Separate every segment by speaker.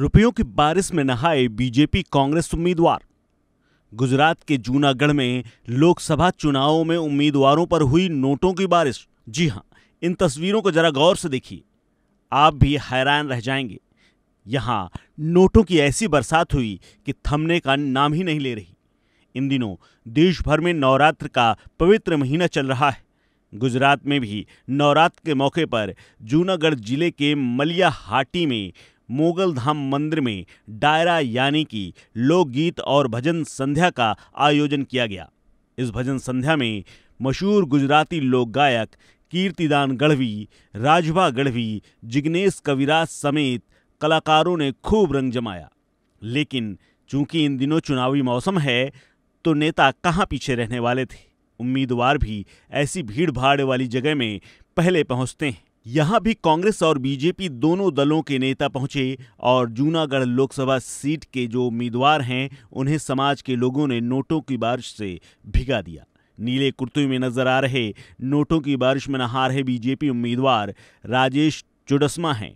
Speaker 1: रुपयों की बारिश में नहाए बीजेपी कांग्रेस उम्मीदवार गुजरात के जूनागढ़ में लोकसभा चुनावों में उम्मीदवारों पर हुई नोटों की बारिश जी हाँ इन तस्वीरों को जरा गौर से देखिए आप भी हैरान रह जाएंगे यहाँ नोटों की ऐसी बरसात हुई कि थमने का नाम ही नहीं ले रही इन दिनों देश भर में नवरात्र का पवित्र महीना चल रहा है गुजरात में भी नवरात्र के मौके पर जूनागढ़ जिले के मलिया हाटी में मोगल धाम मंदिर में डायरा यानी कि लोकगीत और भजन संध्या का आयोजन किया गया इस भजन संध्या में मशहूर गुजराती लोक गायक कीर्तिदान गढ़वी राजभा गढ़वी जिग्नेश कविराज समेत कलाकारों ने खूब रंग जमाया लेकिन चूंकि इन दिनों चुनावी मौसम है तो नेता कहाँ पीछे रहने वाले थे उम्मीदवार भी ऐसी भीड़ भाड़ वाली जगह में पहले पहुँचते हैं यहां भी कांग्रेस और बीजेपी दोनों दलों के नेता पहुंचे और जूनागढ़ लोकसभा सीट के जो उम्मीदवार हैं उन्हें समाज के लोगों ने नोटों की बारिश से भिगा दिया नीले कुर्ते में नजर आ रहे नोटों की बारिश में नहा रहे बीजेपी उम्मीदवार राजेश चुडस्मा हैं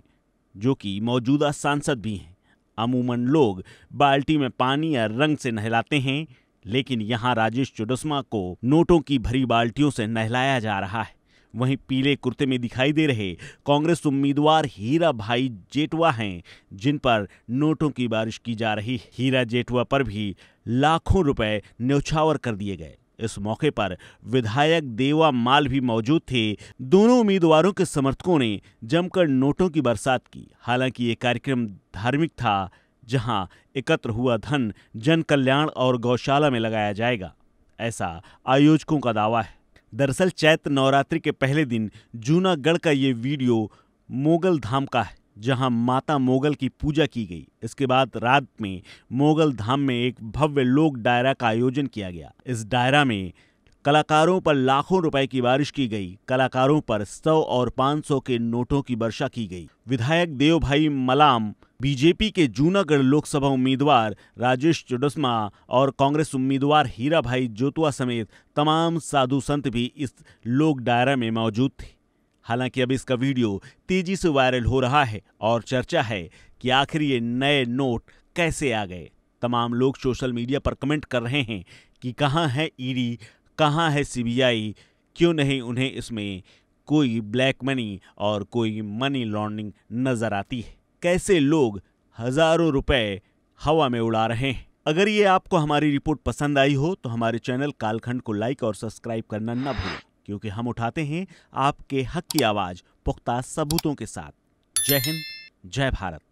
Speaker 1: जो कि मौजूदा सांसद भी हैं अमूमन लोग बाल्टी में पानी या रंग से नहलाते हैं लेकिन यहाँ राजेश चुडस्मा को नोटों की भरी बाल्टियों से नहलाया जा रहा है वहीं पीले कुर्ते में दिखाई दे रहे कांग्रेस उम्मीदवार हीरा भाई जेटवा हैं जिन पर नोटों की बारिश की जा रही हीरा जेटवा पर भी लाखों रुपए न्यौछावर कर दिए गए इस मौके पर विधायक देवा माल भी मौजूद थे दोनों उम्मीदवारों के समर्थकों ने जमकर नोटों की बरसात की हालांकि ये कार्यक्रम धार्मिक था जहां एकत्र हुआ धन जन कल्याण और गौशाला में लगाया जाएगा ऐसा आयोजकों का दावा है दरअसल चैत्र नवरात्रि के पहले दिन जूनागढ़ का ये वीडियो मोगल धाम का है जहां माता मोगल की पूजा की गई इसके बाद रात में मोगल धाम में एक भव्य लोक डायरा का आयोजन किया गया इस डायरा में कलाकारों पर लाखों रुपए की बारिश की गई कलाकारों पर सौ और पाँच सौ के नोटों की वर्षा की गई विधायक देव भाई मलाम बीजेपी के जूनागढ़ लोकसभा उम्मीदवार राजेश चुडस्मा और कांग्रेस उम्मीदवार हीरा भाई जोतुआ समेत तमाम साधु संत भी इस लोक डायरा में मौजूद थे हालांकि अब इसका वीडियो तेजी से वायरल हो रहा है और चर्चा है कि आखिर ये नए नोट कैसे आ गए तमाम लोग सोशल मीडिया पर कमेंट कर रहे हैं कि कहाँ है ईडी कहाँ है सीबीआई क्यों नहीं उन्हें इसमें कोई ब्लैक मनी और कोई मनी लॉन्ड्रिंग नज़र आती है कैसे लोग हजारों रुपए हवा में उड़ा रहे हैं अगर ये आपको हमारी रिपोर्ट पसंद आई हो तो हमारे चैनल कालखंड को लाइक और सब्सक्राइब करना न भूलें क्योंकि हम उठाते हैं आपके हक की आवाज पुख्ता सबूतों के साथ जय हिंद जय भारत